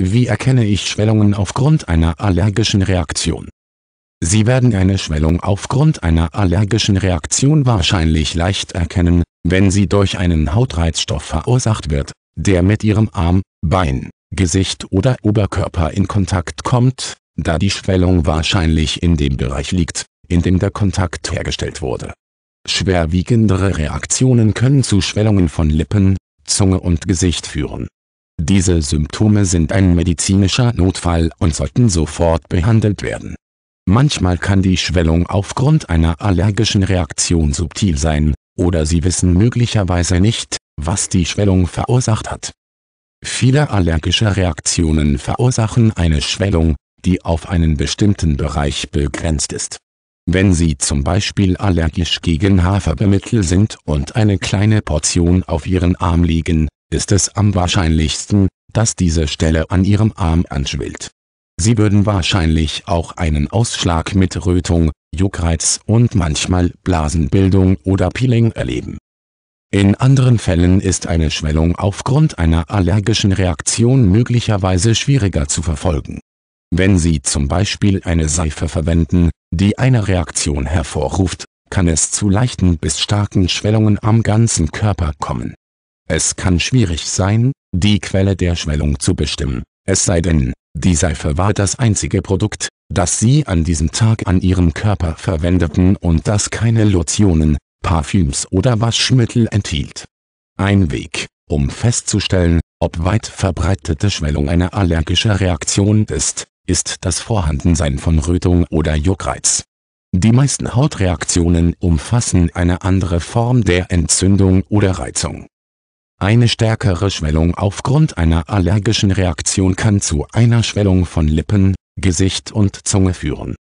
Wie erkenne ich Schwellungen aufgrund einer allergischen Reaktion? Sie werden eine Schwellung aufgrund einer allergischen Reaktion wahrscheinlich leicht erkennen, wenn sie durch einen Hautreizstoff verursacht wird, der mit ihrem Arm, Bein, Gesicht oder Oberkörper in Kontakt kommt, da die Schwellung wahrscheinlich in dem Bereich liegt, in dem der Kontakt hergestellt wurde. Schwerwiegendere Reaktionen können zu Schwellungen von Lippen, Zunge und Gesicht führen diese Symptome sind ein medizinischer Notfall und sollten sofort behandelt werden. Manchmal kann die Schwellung aufgrund einer allergischen Reaktion subtil sein, oder Sie wissen möglicherweise nicht, was die Schwellung verursacht hat. Viele allergische Reaktionen verursachen eine Schwellung, die auf einen bestimmten Bereich begrenzt ist. Wenn Sie zum Beispiel allergisch gegen Haferbemittel sind und eine kleine Portion auf Ihren Arm liegen, ist es am wahrscheinlichsten, dass diese Stelle an ihrem Arm anschwillt. Sie würden wahrscheinlich auch einen Ausschlag mit Rötung, Juckreiz und manchmal Blasenbildung oder Peeling erleben. In anderen Fällen ist eine Schwellung aufgrund einer allergischen Reaktion möglicherweise schwieriger zu verfolgen. Wenn Sie zum Beispiel eine Seife verwenden, die eine Reaktion hervorruft, kann es zu leichten bis starken Schwellungen am ganzen Körper kommen es kann schwierig sein, die Quelle der Schwellung zu bestimmen, es sei denn, die Seife war das einzige Produkt, das sie an diesem Tag an ihrem Körper verwendeten und das keine Lotionen, Parfüms oder Waschmittel enthielt. Ein Weg, um festzustellen, ob weit verbreitete Schwellung eine allergische Reaktion ist, ist das Vorhandensein von Rötung oder Juckreiz. Die meisten Hautreaktionen umfassen eine andere Form der Entzündung oder Reizung. Eine stärkere Schwellung aufgrund einer allergischen Reaktion kann zu einer Schwellung von Lippen, Gesicht und Zunge führen.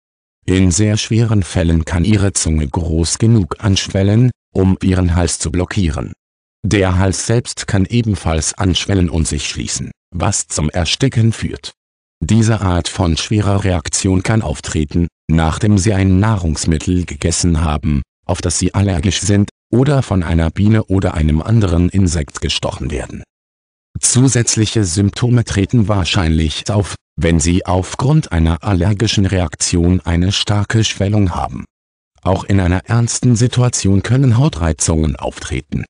In sehr schweren Fällen kann ihre Zunge groß genug anschwellen, um ihren Hals zu blockieren. Der Hals selbst kann ebenfalls anschwellen und sich schließen, was zum Ersticken führt. Diese Art von schwerer Reaktion kann auftreten, nachdem Sie ein Nahrungsmittel gegessen haben, auf das Sie allergisch sind, oder von einer Biene oder einem anderen Insekt gestochen werden. Zusätzliche Symptome treten wahrscheinlich auf, wenn Sie aufgrund einer allergischen Reaktion eine starke Schwellung haben. Auch in einer ernsten Situation können Hautreizungen auftreten.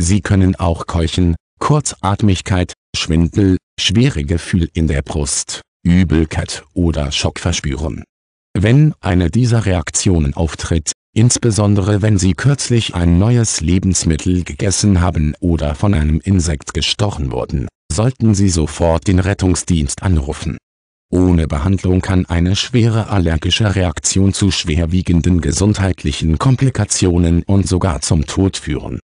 Sie können auch Keuchen, Kurzatmigkeit, Schwindel, schwere Gefühl in der Brust, Übelkeit oder Schock verspüren. Wenn eine dieser Reaktionen auftritt, insbesondere wenn sie kürzlich ein neues Lebensmittel gegessen haben oder von einem Insekt gestochen wurden, sollten sie sofort den Rettungsdienst anrufen. Ohne Behandlung kann eine schwere allergische Reaktion zu schwerwiegenden gesundheitlichen Komplikationen und sogar zum Tod führen